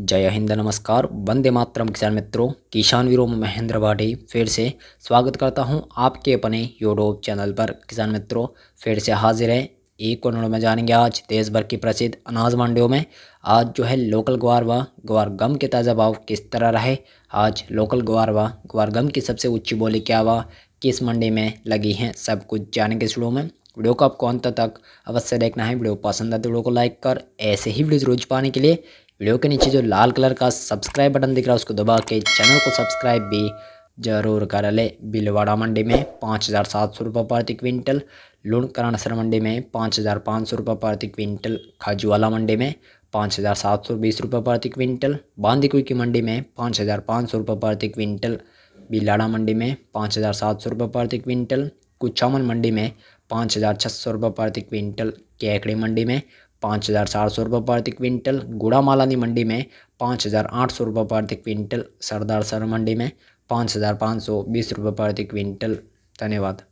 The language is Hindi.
जय हिंद नमस्कार वंदे मातरम किसान मित्रों किसान वीरों महेंद्र भाटी फिर से स्वागत करता हूं आपके अपने यूट्यूब चैनल पर किसान मित्रों फिर से हाजिर है एक करोड़ में जानेंगे आज देश भर की प्रसिद्ध अनाज मंडियों में आज जो है लोकल ग्वार व ग्वार गम के ताज़ा भाव किस तरह रहे आज लोकल ग्वार व ग्वार गम की सबसे ऊँची बोली क्या हुआ किस मंडी में लगी हैं सब कुछ जानेंगे शुरू में वीडियो को आपको अंत तक अवश्य देखना है वीडियो पसंद आते तो वीडियो को लाइक कर ऐसे ही वीडियो रोज पाने के लिए वीडियो के नीचे जो लाल कलर का सब्सक्राइब बटन दिख रहा है उसको दबा के चैनल को सब्सक्राइब भी जरूर कर ले बिलवाड़ा मंडी में पाँच हज़ार सात सौ रुपये प्रति क्विंटल करणसर मंडी में पाँच हज़ार पाँच सौ रुपये प्रति क्विंटल खाजूवाला मंडी में पाँच हज़ार सात सौ बीस रुपये प्रति क्विंटल बांदीकुई की मंडी में पाँच हज़ार पाँच सौ रुपये प्रति क्विंटल बिलाड़ा मंडी में पाँच हज़ार सात सौ रुपये प्रति क्विंटल कुछामन मंडी में पाँच हज़ार छः सौ रुपये प्रति क्विंटल केकड़ी मंडी में पाँच हज़ार चार सौ रुपये प्रति क्विंटल गुड़ामालानी मंडी में पाँच हज़ार आठ सौ रुपये प्रति क्विंटल सरदार सर मंडी में पाँच हज़ार पाँच सौ बीस रुपये प्रति क्विंटल धन्यवाद